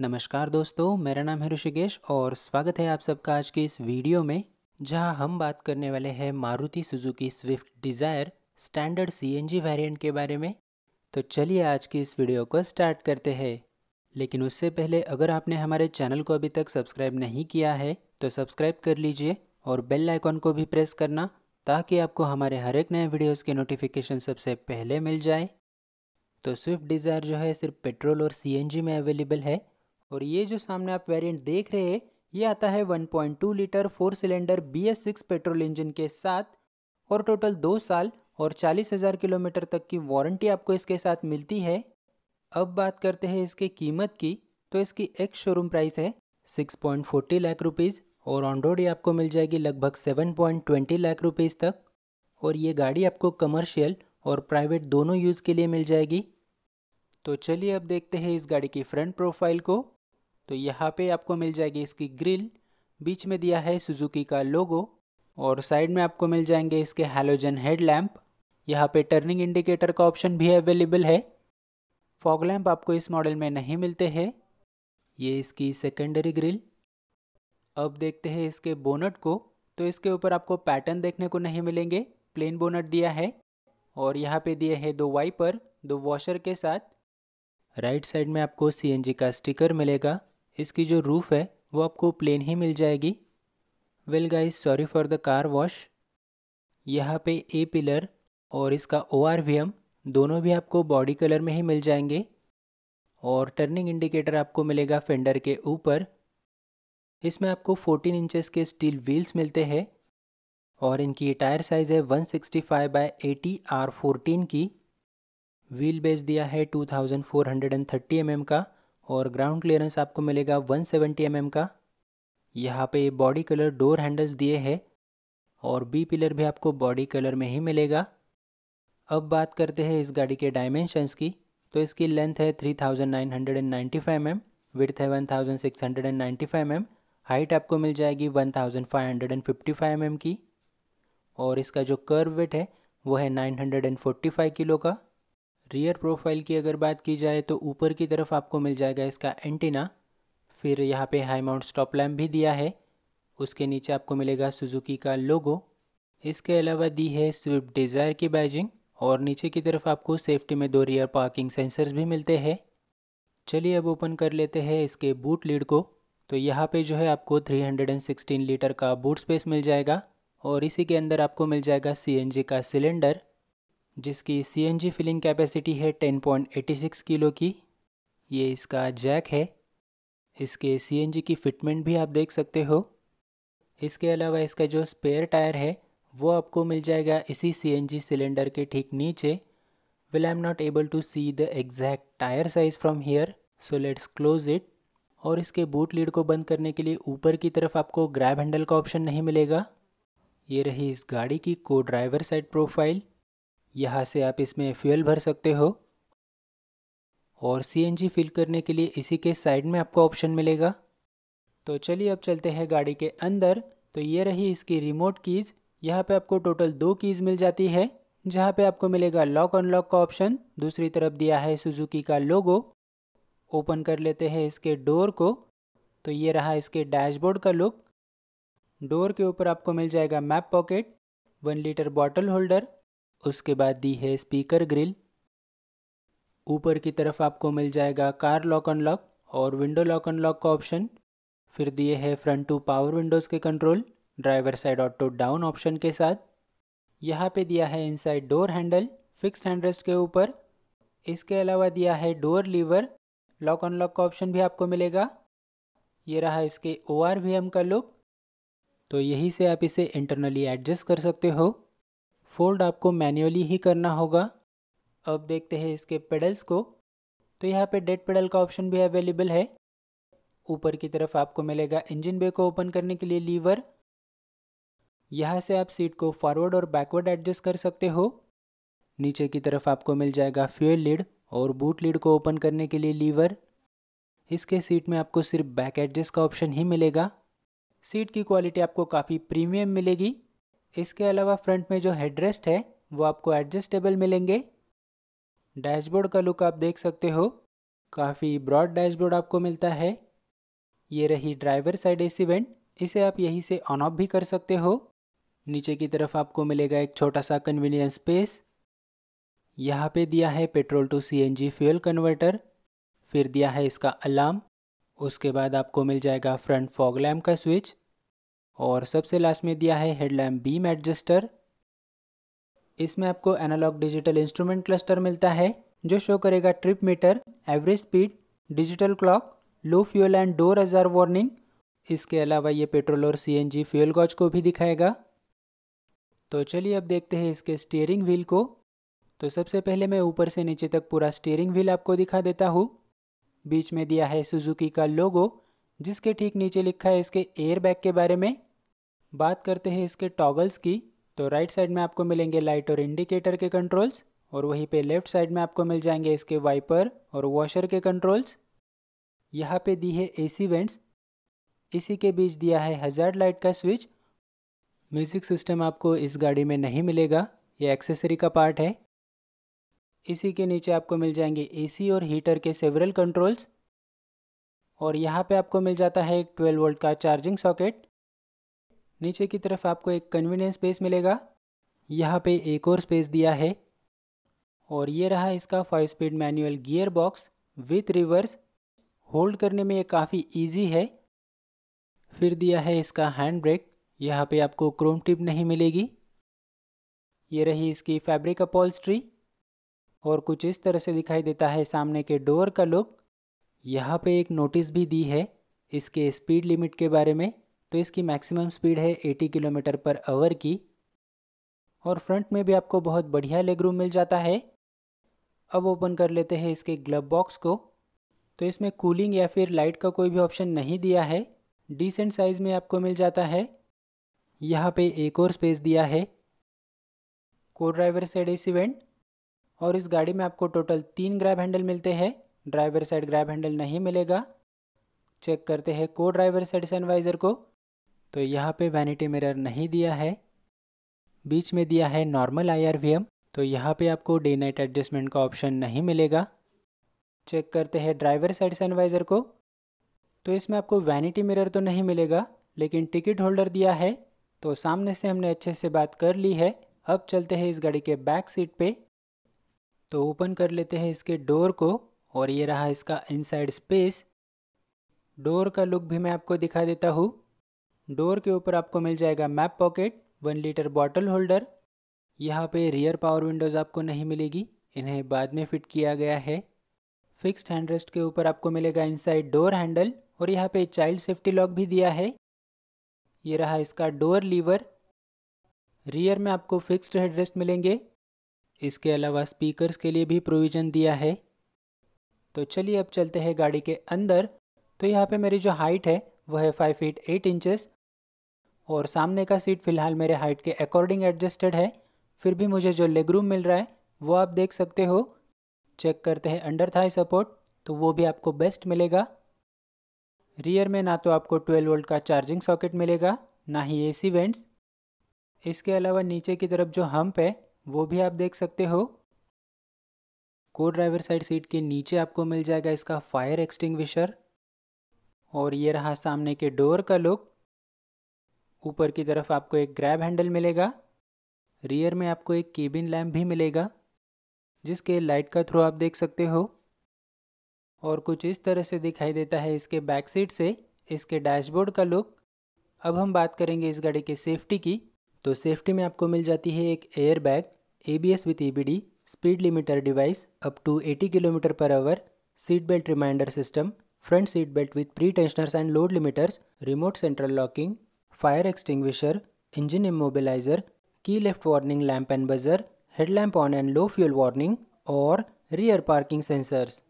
नमस्कार दोस्तों मेरा नाम है ऋषिकेश और स्वागत है आप सबका आज के इस वीडियो में जहां हम बात करने वाले हैं Maruti Suzuki Swift Dzire standard CNG variant के बारे में तो चलिए आज की इस वीडियो को स्टार्ट करते हैं लेकिन उससे पहले अगर आपने हमारे चैनल को अभी तक सब्सक्राइब नहीं किया है तो सब्सक्राइब कर लीजिए और बेल आइकॉन को भी प्रेस करना ताकि आपको हमारे हर एक नए वीडियोज़ के नोटिफिकेशन सबसे पहले मिल जाए तो स्विफ्ट डिज़ायर जो है सिर्फ पेट्रोल और सी में अवेलेबल है और ये जो सामने आप वेरिएंट देख रहे हैं ये आता है 1.2 litre four cylinder B S six petrol engine के साथ और टोटल दो साल और चालीस हज़ार किलोमीटर तक की वारंटी आपको इसके साथ मिलती है अब बात करते हैं इसके कीमत की तो इसकी एक शोरूम प्राइस है 6.40 लाख रुपीज़ और ऑन रोड ये आपको मिल जाएगी लगभग 7.20 लाख रुपीज़ तक और ये गाड़ी आपको कमर्शियल और प्राइवेट दोनों यूज़ के लिए मिल जाएगी तो चलिए अब देखते हैं इस गाड़ी की फ्रंट प्रोफाइल को तो यहाँ पे आपको मिल जाएगी इसकी ग्रिल बीच में दिया है सुजुकी का लोगो और साइड में आपको मिल जाएंगे इसके हेलोजन हेडलैम्प यहाँ पे टर्निंग इंडिकेटर का ऑप्शन भी अवेलेबल है फॉग लैम्प आपको इस मॉडल में नहीं मिलते हैं ये इसकी सेकेंडरी ग्रिल अब देखते हैं इसके बोनट को तो इसके ऊपर आपको पैटर्न देखने को नहीं मिलेंगे प्लेन बोनट दिया है और यहाँ पे दिए हैं दो वाइपर दो वॉशर के साथ राइट साइड में आपको सीएनजी का स्टिकर मिलेगा इसकी जो रूफ़ है वो आपको प्लेन ही मिल जाएगी well guys sorry for the car wash यहाँ पे ए पिलर और इसका ओ आर वी एम दोनों भी आपको बॉडी कलर में ही मिल जाएंगे और टर्निंग इंडिकेटर आपको मिलेगा फेंडर के ऊपर इसमें आपको 14 इंचेस के स्टील व्हील्स मिलते हैं और इनकी टायर साइज़ है 165 sixty five by eighty R fourteen की व्हील बेस दिया है 2430 थाउजेंड mm का और ग्राउंड क्लियरेंस आपको मिलेगा 170 सेवेंटी mm का यहाँ पे बॉडी कलर डोर हैंडल्स दिए हैं और बी पिलर भी आपको बॉडी कलर में ही मिलेगा अब बात करते हैं इस गाड़ी के डायमेंशंस की तो इसकी लेंथ है 3995 mm विड्थ है 1695 mm हाइट आपको मिल जाएगी 1555 mm की और इसका जो कर्व वेट है वो है 945 किलो का रियर प्रोफाइल की अगर बात की जाए तो ऊपर की तरफ आपको मिल जाएगा इसका एंटीना फिर यहाँ पे हाई माउंट स्टॉप लैम्प भी दिया है उसके नीचे आपको मिलेगा सुजुकी का लोगो इसके अलावा दी है स्विफ्ट डिज़ायर की बैजिंग और नीचे की तरफ आपको सेफ्टी में दो रियर पार्किंग सेंसर्स भी मिलते हैं चलिए अब ओपन कर लेते हैं इसके बूट लीड को तो यहाँ पे जो है आपको 316 लीटर का बूट स्पेस मिल जाएगा और इसी के अंदर आपको मिल जाएगा सी का सिलेंडर जिसकी सीएनजी फिलिंग कैपेसिटी है 10.86 किलो की ये इसका जैक है इसके सीएनजी की फिटमेंट भी आप देख सकते हो इसके अलावा इसका जो स्पेयर टायर है वो आपको मिल जाएगा इसी सीएनजी सिलेंडर के ठीक नीचे well I am not able to see the exact tyre size from here so let's close it और इसके बूट लीड को बंद करने के लिए ऊपर की तरफ आपको ग्रैब हैंडल का ऑप्शन नहीं मिलेगा ये रही इस गाड़ी की को ड्राइवर साइड प्रोफाइल यहाँ से आप इसमें फ्यूल भर सकते हो और सीएनजी फिल करने के लिए इसी के साइड में आपको ऑप्शन मिलेगा तो चलिए अब चलते हैं गाड़ी के अंदर तो ये रही इसकी रिमोट कीज़ यहाँ पे आपको टोटल दो कीज़ मिल जाती है जहाँ पे आपको मिलेगा लॉक अनलॉक का ऑप्शन दूसरी तरफ दिया है सुजुकी का लोगो ओपन कर लेते हैं इसके डोर को तो ये रहा इसके डैशबोर्ड का लुक डोर के ऊपर आपको मिल जाएगा map pocket one litre bottle holder उसके बाद दी है स्पीकर ग्रिल ऊपर की तरफ आपको मिल जाएगा कार लॉक अनलॉक और विंडो लॉक अनलॉक का ऑप्शन फिर दिए है फ्रंट टू पावर विंडोज़ के control driver side auto down option के साथ यहाँ पे दिया है inside door handle fixed handrest के ऊपर इसके अलावा दिया है डोर लीवर लॉक अनलॉक का ऑप्शन भी आपको मिलेगा ये रहा इसके ओ का लुक तो यही से आप इसे इंटरनली एडजस्ट कर सकते हो फोल्ड आपको मैन्युअली ही करना होगा अब देखते हैं इसके पेडल्स को तो यहाँ पे डेड पेडल का ऑप्शन भी अवेलेबल है ऊपर की तरफ आपको मिलेगा इंजन बे को ओपन करने के लिए लीवर यहाँ से आप सीट को फॉरवर्ड और बैकवर्ड एडजस्ट कर सकते हो नीचे की तरफ आपको मिल जाएगा फ्यूल लीड और बूट लीड को ओपन करने के लिए लीवर इसके सीट में आपको सिर्फ बैक एडजस्ट का ऑप्शन ही मिलेगा सीट की क्वालिटी आपको काफ़ी प्रीमियम मिलेगी इसके अलावा फ्रंट में जो हेडरेस्ट है वो आपको एडजस्टेबल मिलेंगे डैशबोर्ड का लुक आप देख सकते हो काफ़ी ब्रॉड डैशबोर्ड आपको मिलता है ये रही ड्राइवर साइड एसी वेंट इसे आप यहीं से ऑन ऑफ भी कर सकते हो नीचे की तरफ आपको मिलेगा एक छोटा सा कन्वीनियंस स्पेस यहाँ पे दिया है petrol to CNG fuel converter फिर दिया है इसका अलार्म उसके बाद आपको मिल जाएगा फ्रंट फॉग लैम्प का स्विच और सबसे लास्ट में दिया है हेडलैम्प बीम एडजस्टर इसमें आपको एनालॉग डिजिटल इंस्ट्रूमेंट क्लस्टर मिलता है जो शो करेगा trip meter average speed digital clock low fuel and door ajar warning इसके अलावा ये पेट्रोल और सीएनजी फ्यूल गॉज को भी दिखाएगा तो चलिए अब देखते हैं इसके स्टीयरिंग व्हील को तो सबसे पहले मैं ऊपर से नीचे तक पूरा स्टीयरिंग व्हील आपको दिखा देता हूँ बीच में दिया है सुजुकी का लोगो जिसके ठीक नीचे लिखा है इसके एयर बैग के बारे में बात करते हैं इसके टॉगल्स की तो राइट साइड में आपको मिलेंगे लाइट और इंडिकेटर के कंट्रोल्स और वहीं पे लेफ्ट साइड में आपको मिल जाएंगे इसके वाइपर और वॉशर के कंट्रोल्स यहाँ पे दी है एसी वेंट्स इसी के बीच दिया है हज़ार लाइट का स्विच म्यूज़िक सिस्टम आपको इस गाड़ी में नहीं मिलेगा ये एक्सेसरी का पार्ट है इसी के नीचे आपको मिल जाएंगे एसी और हीटर के सेवरल कंट्रोल्स और यहाँ पे आपको मिल जाता है एक 12 वोल्ट का चार्जिंग सॉकेट नीचे की तरफ आपको एक कन्वीनियंस स्पेस मिलेगा यहाँ पे एक और स्पेस दिया है और ये रहा इसका five speed manual gear box with reverse hold करने में ये काफ़ी इजी है फिर दिया है इसका हैंड ब्रेक यहाँ पे आपको क्रोम टिप नहीं मिलेगी ये रही इसकी फैब्रिक अपॉल्स्ट्री और कुछ इस तरह से दिखाई देता है सामने के डोर का लुक यहाँ पे एक नोटिस भी दी है इसके स्पीड लिमिट के बारे में तो इसकी मैक्सिमम स्पीड है 80 किलोमीटर पर आवर की और फ्रंट में भी आपको बहुत बढ़िया लेग रूम मिल जाता है अब ओपन कर लेते हैं इसके ग्लब बॉक्स को तो इसमें कूलिंग या फिर लाइट का कोई भी ऑप्शन नहीं दिया है डिसेंट साइज़ में आपको मिल जाता है यहाँ पे एक और स्पेस दिया है को ड्राइवर साइड इस इवेंट और इस गाड़ी में आपको टोटल तीन ग्रैब हैंडल मिलते हैं ड्राइवर साइड ग्रैब हैंडल नहीं मिलेगा चेक करते हैं को ड्राइवर साइड सनवाइज़र को तो यहाँ पे वैनिटी मिरर नहीं दिया है बीच में दिया है नॉर्मल आई तो यहाँ पे आपको डे नाइट एडजस्टमेंट का ऑप्शन नहीं मिलेगा चेक करते हैं ड्राइवर साइड सनवाइज़र को तो इसमें आपको वैनिटी मिरर तो नहीं मिलेगा लेकिन टिकट होल्डर दिया है तो सामने से हमने अच्छे से बात कर ली है अब चलते हैं इस गाड़ी के बैक सीट पे तो ओपन कर लेते हैं इसके डोर को और ये रहा इसका इनसाइड स्पेस डोर का लुक भी मैं आपको दिखा देता हूँ डोर के ऊपर आपको मिल जाएगा map pocket one litre bottle holder यहाँ पे रियर पावर विंडोज़ आपको नहीं मिलेगी इन्हें बाद में फिट किया गया है फिक्स्ड हैंडरेस्ट के ऊपर आपको मिलेगा इनसाइड डोर हैंडल और यहाँ पे चाइल्ड सेफ्टी लॉक भी दिया है ये रहा इसका डोर लीवर रियर में आपको फिक्स्ड हेडरेस्ट मिलेंगे इसके अलावा स्पीकर्स के लिए भी प्रोविज़न दिया है तो चलिए अब चलते हैं गाड़ी के अंदर तो यहाँ पे मेरी जो हाइट है वह है फाइव फीट एट इंचेस और सामने का सीट फ़िलहाल मेरे हाइट के अकॉर्डिंग एडजस्टेड है फिर भी मुझे जो लेग रूम मिल रहा है वो आप देख सकते हो चेक करते हैं अंडर थाई सपोर्ट तो वो भी आपको बेस्ट मिलेगा रियर में ना तो आपको 12 वोल्ट का चार्जिंग सॉकेट मिलेगा ना ही एसी वेंट्स इसके अलावा नीचे की तरफ जो हम्प है वो भी आप देख सकते हो को ड्राइवर साइड सीट के नीचे आपको मिल जाएगा इसका फायर एक्सटिंग्विशर और ये रहा सामने के डोर का लुक ऊपर की तरफ आपको एक ग्रैब हैंडल मिलेगा रियर में आपको एक केबिन लैम्प भी मिलेगा जिसके लाइट का थ्रू आप देख सकते हो और कुछ इस तरह से दिखाई देता है इसके बैक सीट से इसके डैशबोर्ड का लुक अब हम बात करेंगे इस गाड़ी के सेफ्टी की तो सेफ्टी में आपको मिल जाती है एक air bag A B S with E B D speed limiter device up to 80 kilometre per hour seat belt reminder system front seat belt with pre tensioners and load limiters remote central locking fire extinguisher engine immobiliser key left warning lamp and buzzer headlamp on and low fuel warning और rear parking sensors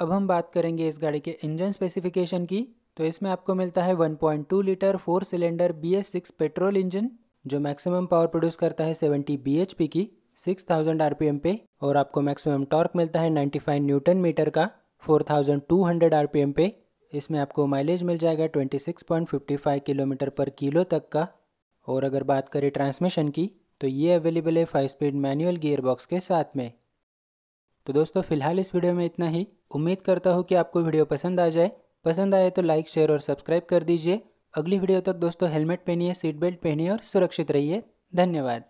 अब हम बात करेंगे इस गाड़ी के engine specification की तो इसमें आपको मिलता है 1.2 litre four cylinder B S six petrol engine जो मैक्सिमम पावर प्रोड्यूस करता है 70 बी की 6000 आरपीएम पे और आपको मैक्सिमम टॉर्क मिलता है 95 न्यूटन मीटर का 4200 आरपीएम पे इसमें आपको माइलेज मिल जाएगा 26.55 किलोमीटर पर किलो तक का और अगर बात करें ट्रांसमिशन की तो ये अवेलेबल है five speed manual gear box के साथ में तो दोस्तों फिलहाल इस वीडियो में इतना ही उम्मीद करता हूँ कि आपको वीडियो पसंद आ जाए पसंद आए तो लाइक शेयर और सब्सक्राइब कर दीजिए अगली वीडियो तक दोस्तों हेलमेट पहनिए सीट बेल्ट पहनिए और सुरक्षित रहिए धन्यवाद